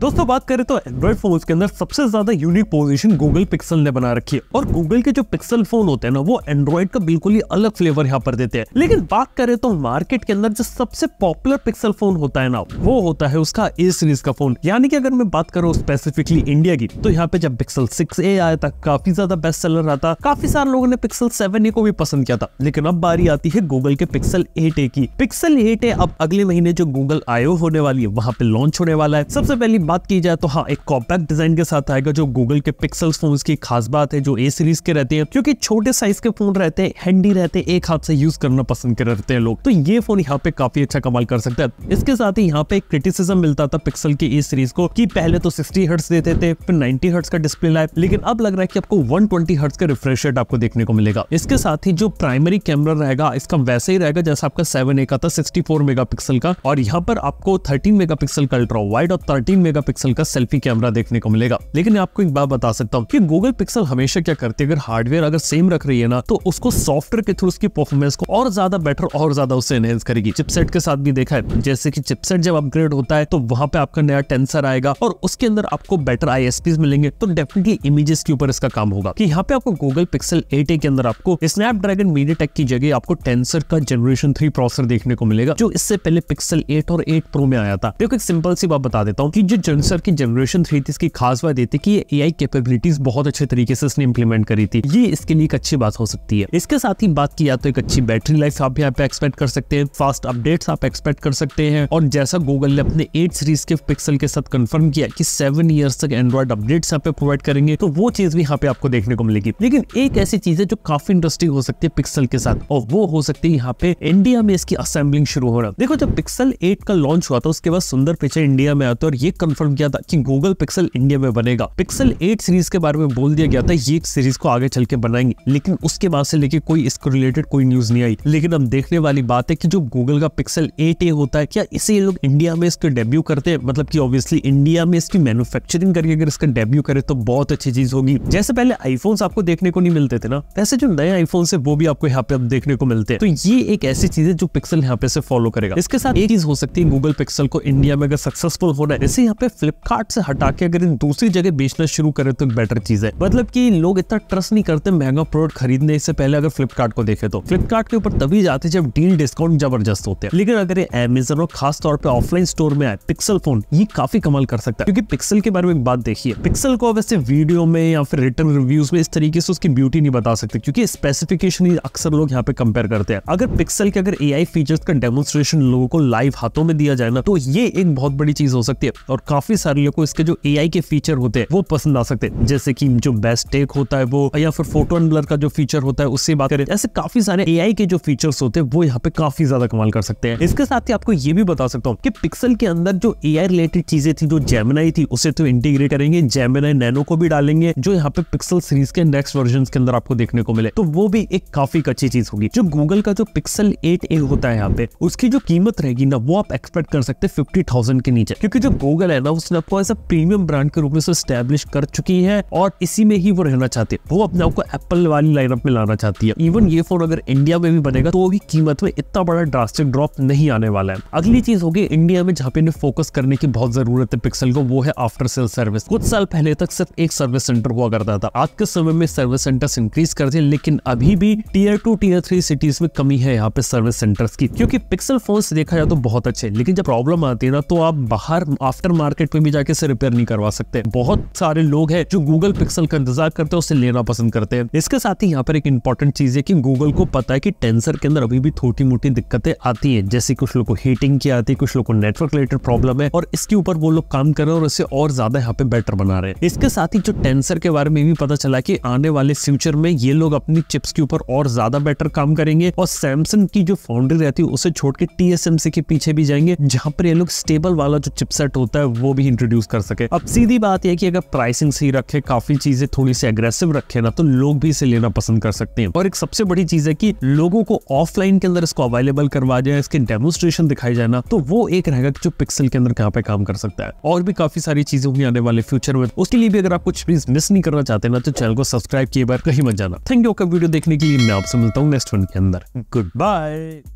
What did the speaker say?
दोस्तों बात करें तो एंड्रॉइड फोन के अंदर सबसे ज्यादा यूनिक पोजीशन गूगल पिक्सल ने बना रखी है और गूगल के जो पिक्सल फोन होते हैं ना वो एंड्रॉइड का बिल्कुल ही अलग फ्लेवर यहाँ पर देते हैं लेकिन बात करें तो मार्केट के अंदर जो सबसे पॉपुलर पिक्सल फोन होता है ना वो होता है उसका ए सीरीज का फोन यानी कि अगर मैं बात करूँ स्पेसिफिकली इंडिया की तो यहाँ पे जब पिक्सल सिक्स ए आया था काफी ज्यादा बेस्ट सेलर रहा था काफी सारे लोगों ने पिक्सल सेवन ए को भी पसंद किया था लेकिन अब बारी आती है गूगल के पिक्सल एट ए की पिक्सल एट ए अब अगले महीने जो गूगल आयो होने वाली है वहाँ पे लॉन्च होने वाला है सबसे पहली बात की जाए तो हाँ एक कॉम्पैक्ट डिजाइन के साथ आएगा जो गूगल के पिक्सल फोन की खास बात है जो ए सीरीज के रहते हैं क्योंकि छोटे साइज के फोन रहते हैं हैंडी रहते हैं एक हाथ से यूज करना पसंद करते हैं लोग तो ये फोन यहाँ पे काफी अच्छा कमाल कर सकता है इसके साथ ही यहाँ पे क्रिटिसिज्म मिलता था पिक्सल की ए सीरीज को की पहले तो सिक्सटी हर्ट्स देते थे फिर नाइनटी हर्ट्स का डिस्प्ले लाइफ लेकिन अब लग रहा है की आपको वन ट्वेंटी हर्ट्स का रिफ्रेश रेट आपको देखने को मिलेगा इसके साथ ही जो प्राइमरी कैमरा रहेगा इसका वैसे ही रहेगा जैसा आपका सेवन ए का था सिक्सटी फोर मेगापिक्सल का और यहाँ पर आपको थर्टीन मेगापिक्सल का अल्ट्रा वाइड और थर्टीन मेगापिक्सल का सेल्फी कैमरा देखने को मिलेगा लेकिन आपको एक बात बता सकता हूँ की गूगल पिक्सल हमेशा क्या करती है अगर हार्डवेयर अगर सेम रख रही है ना तो उसको सॉफ्टवेयर के थ्रू उसकी परफॉर्मेंस को और ज्यादा बेटर और ज्यादा उससे एनहेंस करेगी चिपसेट के साथ भी देखा है जैसे की चिपसेट जब अपग्रेड होता है तो वहां पे आपका नया टेंसर आएगा और उसके अंदर आपको बेटर आई मिलेंगे तो डेफिनेटली इमेजेस के ऊपर इसका काम होगा की यहाँ पे आपको गूगल पिक्सल एट के अंदर आपको स्नैपड्रैगन मीडिया की जगह आपको टेंसर का जनरेशन थ्री प्रोसेसर देखने को मिलेगा जो इससे पहले पिक्सल एट और एट प्रो में आया था देखो एक सिंपल सी बात बता देता हूँ की जो चरण सर की जनरेशन थ्री थी इसकी खास बात ये थी कि ए आई कैपेबिलिटीज बहुत अच्छे तरीके से इसने इम्प्लीमेंट करी थी ये इसके लिए एक अच्छी बात हो सकती है इसके साथ ही बात की जाए तो एक अच्छी बैटरी लाइफ आप यहाँ पे एक्सपेक्ट कर सकते हैं फास्ट अपडेट आप एक्सपेक्ट कर सकते हैं और जैसा गूगल ने अपने एट सीरीज के पिक्सल के साथ कंफर्म किया कि सेवन ईयर्स तक एंड्रॉइड अपडेट्स यहाँ पे प्रोवाइड करेंगे तो वो चीज भी यहाँ पे आपको देखने को मिलेगी लेकिन एक ऐसी चीज है जो काफी इंटरेस्टिंग हो सकती है पिक्सल के साथ और वो हो सकती है यहाँ पे इंडिया में इसकी असेंबलिंग शुरू हो रहा देखो जब पिक्सल एट का लॉन्च हुआ था उसके बाद सुंदर पिक्चर इंडिया में आता और ये कम कंफर्म किया था कि गूगल पिक्सल इंडिया में बनेगा पिक्सल 8 सीरीज के बारे में बोल दिया गया था ये एक सीरीज को आगे चल के बनाएंगे लेकिन उसके बाद से लेके कोई इसको रिलेटेड कोई न्यूज नहीं आई लेकिन अब देखने वाली बात है की जो गूगल का पिक्सल एट होता है क्या इसे ये लोग इंडिया में इसके डेब्यू करते हैं मतलब की ऑब्वियसली इंडिया में इसकी मैनुफेक्चरिंग करके अगर इसका डेब्यू करे तो बहुत अच्छी चीज होगी जैसे पहले आईफोन आपको देखने को नहीं मिलते थे ना वैसे जो नए आईफोन है वो भी आपको यहाँ पे अब देखने को मिलते हैं तो ये एक ऐसी चीज है जो पिक्सल यहाँ पे से फॉलो करेगा इसके साथ एक चीज हो सकती है गूगल पिक्सल को इंडिया में अगर सक्सेसफुल होना है जैसे यहाँ पे पे फ्लिपकार्ट से हटा के अगर इन दूसरी जगह बेचना शुरू करे तो बेटर चीज है मतलब की लोग इतना ट्रस्ट नहीं करते महंगा प्रोडक्ट खरीदने से पहले अगर फ्लिपकार्ट को देखे तो फ्लिपकार्ट के ऊपर तभी जाते जब डील डिस्काउंट जबरदस्त होते हैं लेकिन अगर एमेजन और खास तौर पर ऑफलाइन स्टोर में आए पिक्सल फोन ये काफी कमाल कर सकता है क्योंकि पिक्सल के बारे में एक बात देखिए पिक्सल को वैसे वीडियो में या फिर रिटर्न रिव्यूज में इस तरीके से उसकी ब्यूटी नहीं बता सकते क्योंकि स्पेसिफिकेशन ही अक्सर लोग यहाँ पे कंपेयर करते हैं अगर पिक्सल के अगर ए फीचर्स का डेमोन्स्ट्रेशन लोगों को लाइव हाथों में दिया जाए ना तो ये एक बहुत बड़ी चीज हो सकती है और काफी सारे लोग को इसके जो ए के फीचर होते हैं वो पसंद आ सकते हैं जैसे की जो बेस्ट टेक होता है वो या फिर फोटो एंड ब्लर का जो फीचर होता है उससे बात करें ऐसे काफी सारे ए के जो फीचर्स होते हैं वो यहाँ पे काफी ज्यादा कमाल कर सकते हैं इसके साथ ही आपको ये भी बता सकता हूँ कि पिक्सल के अंदर जो ए रिलेटेड चीजें थी जो जेमिनाई थी उसे तो इंटीग्रेट करेंगे जेमिनाई नैनो को भी डालेंगे जो यहाँ पे पिक्सल सीरीज के नेक्स्ट वर्जन के अंदर आपको देखने को मिले तो वो भी एक काफी अच्छी चीज होगी जो गूगल का जो पिक्सल एट ए होता है यहाँ पे उसकी जो कीमत रहेगी ना वो आप एक्सपेक्ट कर सकते हैं फिफ्टी थाउजेंड के नीचे क्योंकि जो गूगल है पहला उसने आपको एज अ प्रीमियम ब्रांड के रूप में स्टैब्लिश कर चुकी है और इसी में ही वो रहना चाहते हैं वो अपने आप को एप्पल वाली लाइनअप में लाना चाहती है इवन ये फोन अगर इंडिया में भी बनेगा तो भी कीमत में इतना बड़ा ड्रास्टिक ड्रॉप नहीं आने वाला है अगली चीज होगी इंडिया में जहाँ पे इन्हें फोकस करने की बहुत जरूरत है पिक्सल को वो है आफ्टर सेल सर्विस कुछ साल पहले तक सिर्फ एक सर्विस सेंटर हुआ करता था आज के समय में सर्विस सेंटर इंक्रीज कर दिए लेकिन अभी भी tier two tier three cities में कमी है यहाँ पे सर्विस सेंटर्स की क्योंकि पिक्सल फोन देखा जाए तो बहुत अच्छे लेकिन जब प्रॉब्लम आती है ना तो आप बाहर आफ्टर मार्केट में भी जाके इसे रिपेयर नहीं करवा सकते बहुत सारे लोग हैं जो गूगल पिक्सल का इंतजार करते हैं उसे लेना पसंद करते हैं इसके साथ ही यहाँ पर एक इंपॉर्टेंट चीज है कि गूगल को पता है कि टेंसर के अंदर अभी भी छोटी मोटी दिक्कतें आती है जैसे कुछ लोग को हीटिंग की आती है कुछ लोग को नेटवर्क रिलेटेड प्रॉब्लम है और इसके ऊपर वो लोग काम कर रहे हैं और इसे और ज्यादा यहाँ पे बेटर बना रहे हैं इसके साथ ही जो टेंसर के बारे में भी पता चला की आने वाले फ्यूचर में ये लोग अपनी चिप्स के ऊपर और ज्यादा बेटर काम करेंगे और सैमसंग की जो फाउंड्री रहती है उसे छोड़ के टीएसएमसी के पीछे भी जाएंगे जहाँ पर ये लोग स्टेबल वाला जो चिपसेट होता है वो भी इंट्रोड्यूस कर सके अब सीधी बात यह कि अगर प्राइसिंग सही रखे काफी चीजें थोड़ी सी अग्रेसिव रखे ना तो लोग भी इसे लेना पसंद कर सकते हैं और एक सबसे बड़ी चीज है कि लोगों को ऑफलाइन के अंदर इसको अवेलेबल करवा जाए इसके डेमोस्ट्रेशन दिखाई जाए ना तो वो एक रहेगा जो पिक्सल के अंदर कहाँ पे काम कर सकता है और भी काफी सारी चीजें होंगी आने वाले फ्यूचर में उसके लिए भी अगर आप कुछ चीज मिस नहीं करना चाहते ना तो चैनल को सब्सक्राइब किए बार कहीं मत जाना थैंक यू का वीडियो देखने के लिए मैं आपसे मिलता हूँ नेक्स्ट वन के अंदर गुड बाय